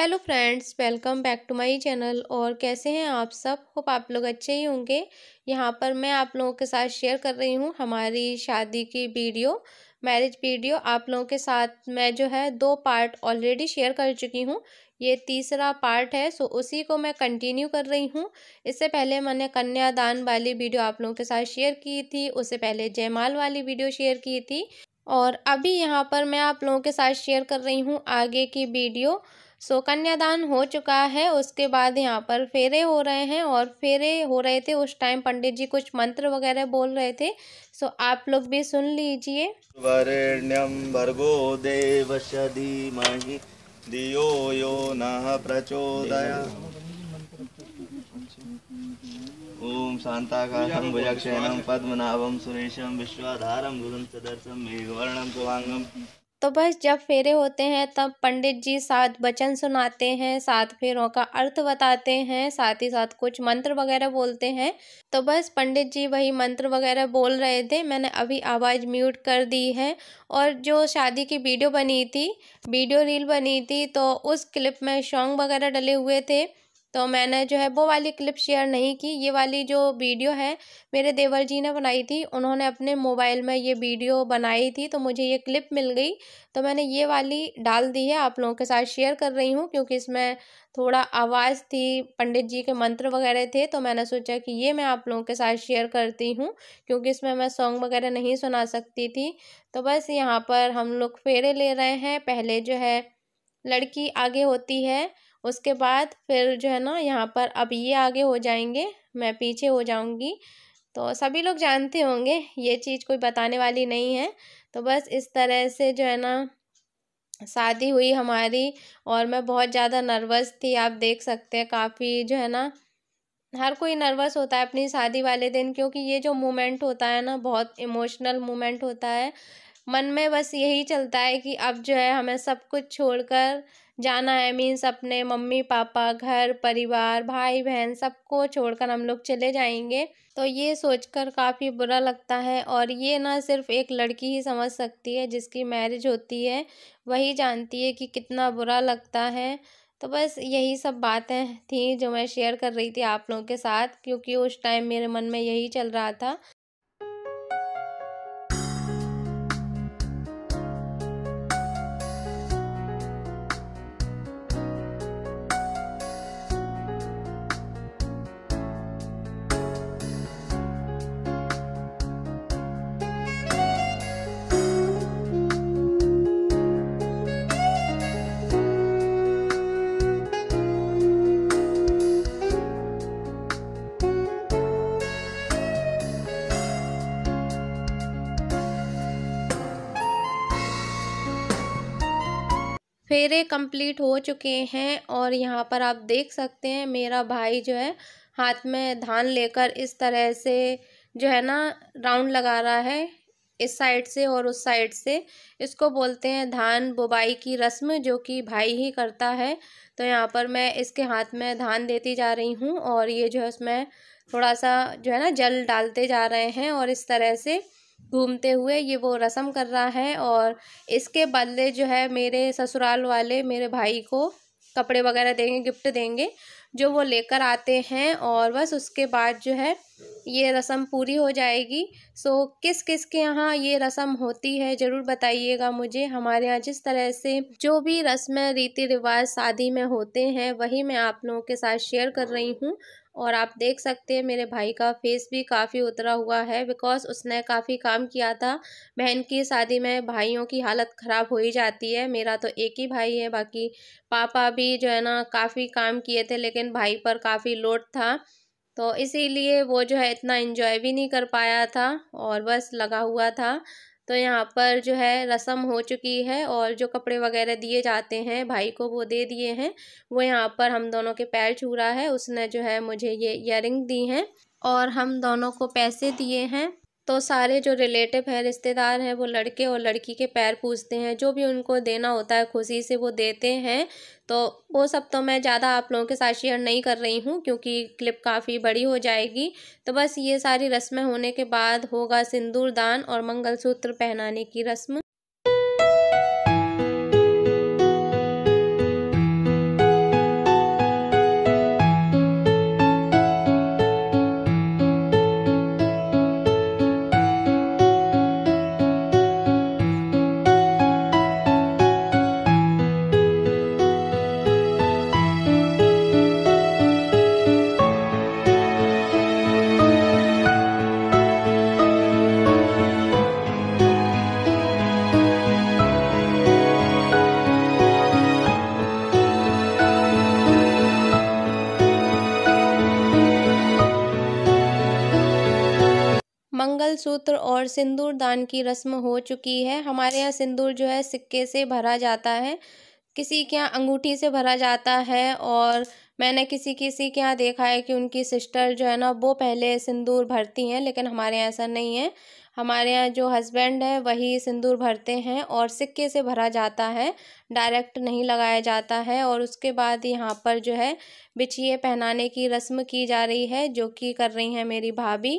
hello friends welcome back to my channel और कैसे हैं आप सब होप आप लोग अच्छे ही होंगे यहाँ पर मैं आप लोगों के साथ शेयर कर रही हूँ हमारी शादी की वीडियो मैरिज वीडियो आप लोगों के साथ मैं जो है दो पार्ट ऑलरेडी शेयर कर चुकी हूँ ये तीसरा पार्ट है सो उसी को मैं कंटिन्यू कर रही हूँ इससे पहले मैंने कन्यादान वाली वीडियो आप लोगों के साथ शेयर की थी उससे पहले जयमाल वाली वीडियो शेयर की थी और अभी यहाँ पर मैं आप लोगों के साथ शेयर कर रही हूँ आगे की वीडियो सो कन्यादान हो चुका है उसके बाद यहाँ पर फेरे हो रहे हैं और फेरे हो रहे थे उस टाइम पंडित जी कुछ मंत्र वगैरह बोल रहे थे सो आप लोग भी सुन लीजिए वरेण्यम भर्गो देवशधीमहि दियो यो न प्रचोदया ओम शांताकारं भुजक्षण पद्मनाभम सुरेशम विश्वाधारम गुरु सदर्शम मेघवर्णम सुभांगम तो बस जब फेरे होते हैं तब पंडित जी साथ वचन सुनाते हैं सात फेरों का अर्थ बताते हैं साथ ही साथ कुछ मंत्र वगैरह बोलते हैं तो बस पंडित जी वही मंत्र वगैरह बोल रहे थे मैंने अभी आवाज़ म्यूट कर दी है और जो शादी की वीडियो बनी थी वीडियो रील बनी थी तो उस क्लिप में सॉन्ग वगैरह डले हुए थे तो मैंने जो है वो वाली क्लिप शेयर नहीं की ये वाली जो वीडियो है मेरे देवर जी ने बनाई थी उन्होंने अपने मोबाइल में ये वीडियो बनाई थी तो मुझे ये क्लिप मिल गई तो मैंने ये वाली डाल दी है आप लोगों के साथ शेयर कर रही हूँ क्योंकि इसमें थोड़ा आवाज़ थी पंडित जी के मंत्र वगैरह थे तो मैंने सोचा कि ये मैं आप लोगों के साथ शेयर करती हूँ क्योंकि इसमें मैं सॉन्ग वगैरह नहीं सुना सकती थी तो बस यहाँ पर हम लोग फेरे ले रहे हैं पहले जो है लड़की आगे होती है उसके बाद फिर जो है ना यहाँ पर अब ये आगे हो जाएंगे मैं पीछे हो जाऊँगी तो सभी लोग जानते होंगे ये चीज़ कोई बताने वाली नहीं है तो बस इस तरह से जो है ना शादी हुई हमारी और मैं बहुत ज़्यादा नर्वस थी आप देख सकते हैं काफ़ी जो है ना हर कोई नर्वस होता है अपनी शादी वाले दिन क्योंकि ये जो मोमेंट होता है ना बहुत इमोशनल मोमेंट होता है मन में बस यही चलता है कि अब जो है हमें सब कुछ छोड़कर जाना है मीन्स अपने मम्मी पापा घर परिवार भाई बहन सबको छोड़कर हम लोग चले जाएंगे तो ये सोचकर काफ़ी बुरा लगता है और ये ना सिर्फ एक लड़की ही समझ सकती है जिसकी मैरिज होती है वही जानती है कि कितना बुरा लगता है तो बस यही सब बातें थी जो मैं शेयर कर रही थी आप लोगों के साथ क्योंकि उस टाइम मेरे मन में यही चल रहा था फेरे कंप्लीट हो चुके हैं और यहाँ पर आप देख सकते हैं मेरा भाई जो है हाथ में धान लेकर इस तरह से जो है ना राउंड लगा रहा है इस साइड से और उस साइड से इसको बोलते हैं धान बुबाई की रस्म जो कि भाई ही करता है तो यहाँ पर मैं इसके हाथ में धान देती जा रही हूँ और ये जो है उसमें थोड़ा सा जो है ना जल डालते जा रहे हैं और इस तरह से घूमते हुए ये वो रस्म कर रहा है और इसके बदले जो है मेरे ससुराल वाले मेरे भाई को कपड़े वगैरह देंगे गिफ्ट देंगे जो वो लेकर आते हैं और बस उसके बाद जो है ये रस्म पूरी हो जाएगी सो किस किस के यहाँ ये रस्म होती है ज़रूर बताइएगा मुझे हमारे यहाँ जिस तरह से जो भी रस्में रीति रिवाज शादी में होते हैं वही मैं आप लोगों के साथ शेयर कर रही हूँ और आप देख सकते हैं मेरे भाई का फेस भी काफ़ी उतरा हुआ है बिकॉज़ उसने काफ़ी काम किया था बहन की शादी में भाइयों की हालत ख़राब हो ही जाती है मेरा तो एक ही भाई है बाकी पापा भी जो है ना काफ़ी काम किए थे लेकिन भाई पर काफ़ी लोड था तो इसीलिए वो जो है इतना इन्जॉय भी नहीं कर पाया था और बस लगा हुआ था तो यहाँ पर जो है रस्म हो चुकी है और जो कपड़े वगैरह दिए जाते हैं भाई को वो दे दिए हैं वो यहाँ पर हम दोनों के पैर छू रहा है उसने जो है मुझे ये इयर दी हैं और हम दोनों को पैसे दिए हैं तो सारे जो रिलेटिव हैं रिश्तेदार हैं वो लड़के और लड़की के पैर पूजते हैं जो भी उनको देना होता है खुशी से वो देते हैं तो वो सब तो मैं ज़्यादा आप लोगों के साथ शेयर नहीं कर रही हूँ क्योंकि क्लिप काफ़ी बड़ी हो जाएगी तो बस ये सारी रस्में होने के बाद होगा सिंदूर दान और मंगलसूत्र पहनाने की रस्म मंगलसूत्र और सिंदूर दान की रस्म हो चुकी है हमारे यहाँ सिंदूर जो है सिक्के से भरा जाता है किसी के यहाँ अंगूठी से भरा जाता है और मैंने किसी किसी के यहाँ देखा है कि उनकी सिस्टर जो है ना वो पहले सिंदूर भरती हैं लेकिन हमारे यहाँ ऐसा नहीं है हमारे यहाँ जो हस्बैंड है वही सिंदूर भरते हैं और सिक्के से भरा जाता है डायरेक्ट नहीं लगाया जाता है और उसके बाद यहाँ पर जो है बिछिए पहनाने की रस्म की जा रही है जो कि कर रही हैं मेरी भाभी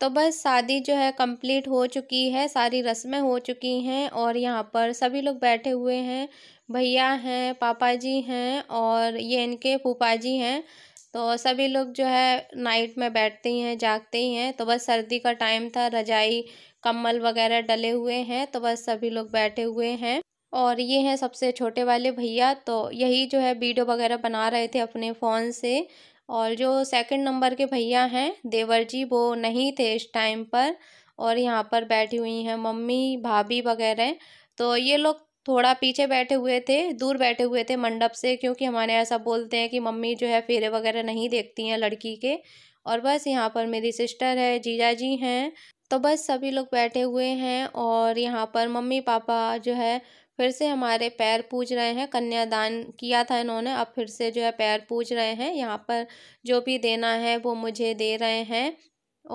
तो बस शादी जो है कंप्लीट हो चुकी है सारी रस्में हो चुकी हैं और यहाँ पर सभी लोग बैठे हुए हैं भैया हैं पापा जी हैं और ये इनके फूफा जी हैं तो सभी लोग जो है नाइट में बैठते ही हैं जागते ही हैं तो बस सर्दी का टाइम था रजाई कम्बल वगैरह डले हुए हैं तो बस सभी लोग बैठे हुए हैं और ये हैं सबसे छोटे वाले भैया तो यही जो है वीडियो वगैरह बना रहे थे अपने फ़ोन से और जो सेकंड नंबर के भैया हैं देवर जी वो नहीं थे इस टाइम पर और यहाँ पर बैठी हुई हैं मम्मी भाभी वगैरह तो ये लोग थोड़ा पीछे बैठे हुए थे दूर बैठे हुए थे मंडप से क्योंकि हमारे ऐसा बोलते हैं कि मम्मी जो है फेरे वगैरह नहीं देखती हैं लड़की के और बस यहाँ पर मेरी सिस्टर है जीजा जी हैं तो बस सभी लोग बैठे हुए हैं और यहाँ पर मम्मी पापा जो है फिर से हमारे पैर पूज रहे हैं कन्यादान किया था इन्होंने अब फिर से जो है पैर पूज रहे हैं यहाँ पर जो भी देना है वो मुझे दे रहे हैं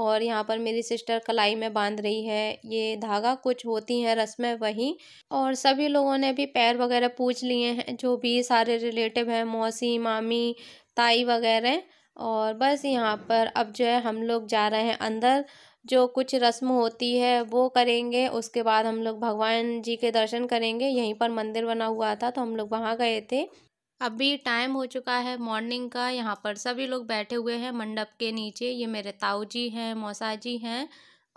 और यहाँ पर मेरी सिस्टर कलाई में बांध रही है ये धागा कुछ होती हैं रस्में वहीं और सभी लोगों ने भी पैर वगैरह पूछ लिए हैं जो भी सारे रिलेटिव हैं मौसी मामी ताई वगैरह और बस यहाँ पर अब जो है हम लोग जा रहे हैं अंदर जो कुछ रस्म होती है वो करेंगे उसके बाद हम लोग भगवान जी के दर्शन करेंगे यहीं पर मंदिर बना हुआ था तो हम लोग वहाँ गए थे अभी टाइम हो चुका है मॉर्निंग का यहाँ पर सभी लोग बैठे हुए हैं मंडप के नीचे ये मेरे ताऊ जी हैं मौसा जी हैं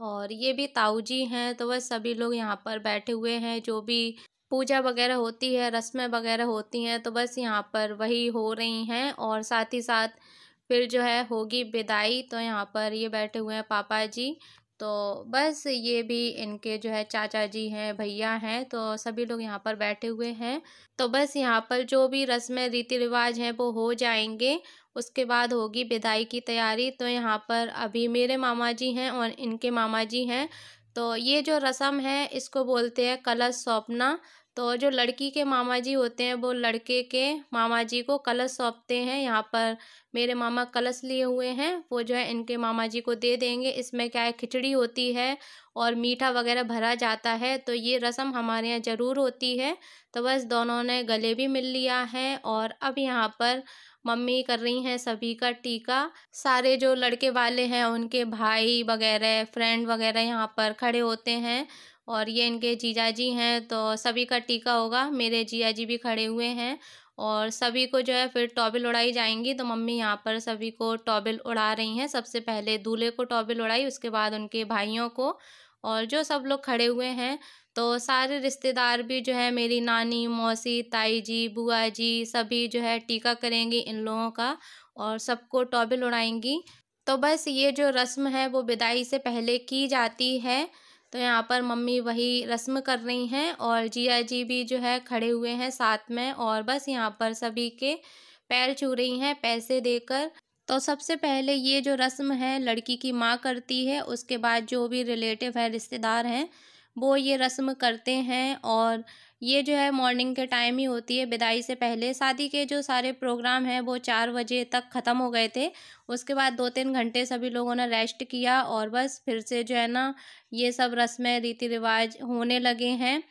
और ये भी ताऊ जी हैं तो वह सभी लोग यहाँ पर बैठे हुए हैं जो भी पूजा वगैरह होती है रस्में वगैरह होती हैं तो बस यहाँ पर वही हो रही हैं और साथ ही साथ फिर जो है होगी विदाई तो यहाँ पर ये बैठे हुए हैं पापा जी तो बस ये भी इनके जो है चाचा जी हैं भैया हैं तो सभी लोग यहाँ पर बैठे हुए हैं तो बस यहाँ पर जो भी रस्में रीति रिवाज हैं वो हो जाएंगे उसके बाद होगी विदाई की तैयारी तो यहाँ पर अभी मेरे मामा जी हैं और इनके मामा जी हैं तो ये जो रसम है इसको बोलते हैं कलश सौंपना तो जो लड़की के मामा जी होते हैं वो लड़के के मामा जी को कलश सौंपते हैं यहाँ पर मेरे मामा कलश लिए हुए हैं वो जो है इनके मामा जी को दे देंगे इसमें क्या है खिचड़ी होती है और मीठा वगैरह भरा जाता है तो ये रस्म हमारे यहाँ ज़रूर होती है तो बस दोनों ने गले भी मिल लिया है और अब यहाँ पर मम्मी कर रही हैं सभी का टीका सारे जो लड़के वाले हैं उनके भाई वगैरह फ्रेंड वगैरह यहाँ पर खड़े होते हैं और ये इनके जीजा जी हैं तो सभी का टीका होगा मेरे जिया जी भी खड़े हुए हैं और सभी को जो है फिर टॉबिल उड़ाई जाएंगी तो मम्मी यहाँ पर सभी को टॉबिल उड़ा रही हैं सबसे पहले दूल्हे को टॉबिल उड़ाई उसके बाद उनके भाइयों को और जो सब लोग खड़े हुए हैं तो सारे रिश्तेदार भी जो है मेरी नानी मौसी ताई जी बुआ जी सभी जो है टीका करेंगी इन लोगों का और सबको टॉबल उड़ाएंगी तो बस ये जो रस्म है वो विदाई से पहले की जाती है तो यहाँ पर मम्मी वही रस्म कर रही हैं और जिया जी भी जो है खड़े हुए हैं साथ में और बस यहाँ पर सभी के पैर छू रही हैं पैसे देकर तो सबसे पहले ये जो रस्म है लड़की की माँ करती है उसके बाद जो भी रिलेटिव है रिश्तेदार हैं वो ये रस्म करते हैं और ये जो है मॉर्निंग के टाइम ही होती है विदाई से पहले शादी के जो सारे प्रोग्राम हैं वो चार बजे तक ख़त्म हो गए थे उसके बाद दो तीन घंटे सभी लोगों ने रेस्ट किया और बस फिर से जो है ना ये सब रस्में रीति रिवाज होने लगे हैं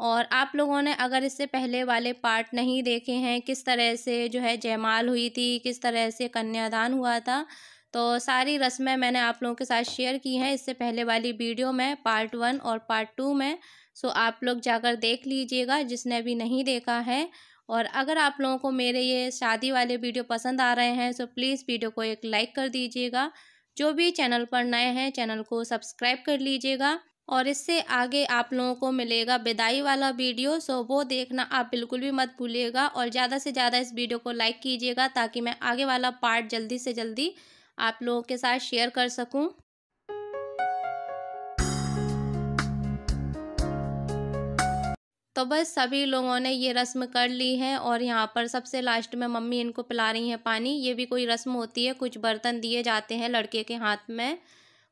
और आप लोगों ने अगर इससे पहले वाले पार्ट नहीं देखे हैं किस तरह से जो है जयमाल हुई थी किस तरह से कन्यादान हुआ था तो सारी रस्में मैंने आप लोगों के साथ शेयर की हैं इससे पहले वाली वीडियो में पार्ट वन और पार्ट टू में सो आप लोग जाकर देख लीजिएगा जिसने अभी नहीं देखा है और अगर आप लोगों को मेरे ये शादी वाले वीडियो पसंद आ रहे हैं सो प्लीज़ वीडियो को एक लाइक कर दीजिएगा जो भी चैनल पर नए हैं चैनल को सब्सक्राइब कर लीजिएगा और इससे आगे आप लोगों को मिलेगा विदाई वाला वीडियो सो वो देखना आप बिल्कुल भी मत भूलिएगा और ज़्यादा से ज़्यादा इस वीडियो को लाइक कीजिएगा ताकि मैं आगे वाला पार्ट जल्दी से जल्दी आप लोगों के साथ शेयर कर सकूं तो बस सभी लोगों ने ये रस्म कर ली है और यहाँ पर सबसे लास्ट में मम्मी इनको पिला रही हैं पानी ये भी कोई रस्म होती है कुछ बर्तन दिए जाते हैं लड़के के हाथ में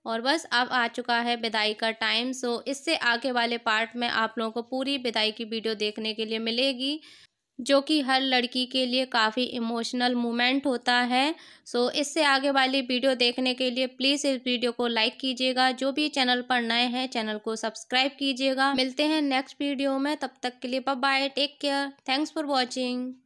और बस अब आ चुका है विदाई का टाइम सो इससे आगे वाले पार्ट में आप लोगों को पूरी विदाई की वीडियो देखने के लिए मिलेगी जो कि हर लड़की के लिए काफ़ी इमोशनल मोमेंट होता है सो so, इससे आगे वाली वीडियो देखने के लिए प्लीज़ इस वीडियो को लाइक कीजिएगा जो भी चैनल पर नए हैं चैनल को सब्सक्राइब कीजिएगा मिलते हैं नेक्स्ट वीडियो में तब तक के लिए bye take care thanks for watching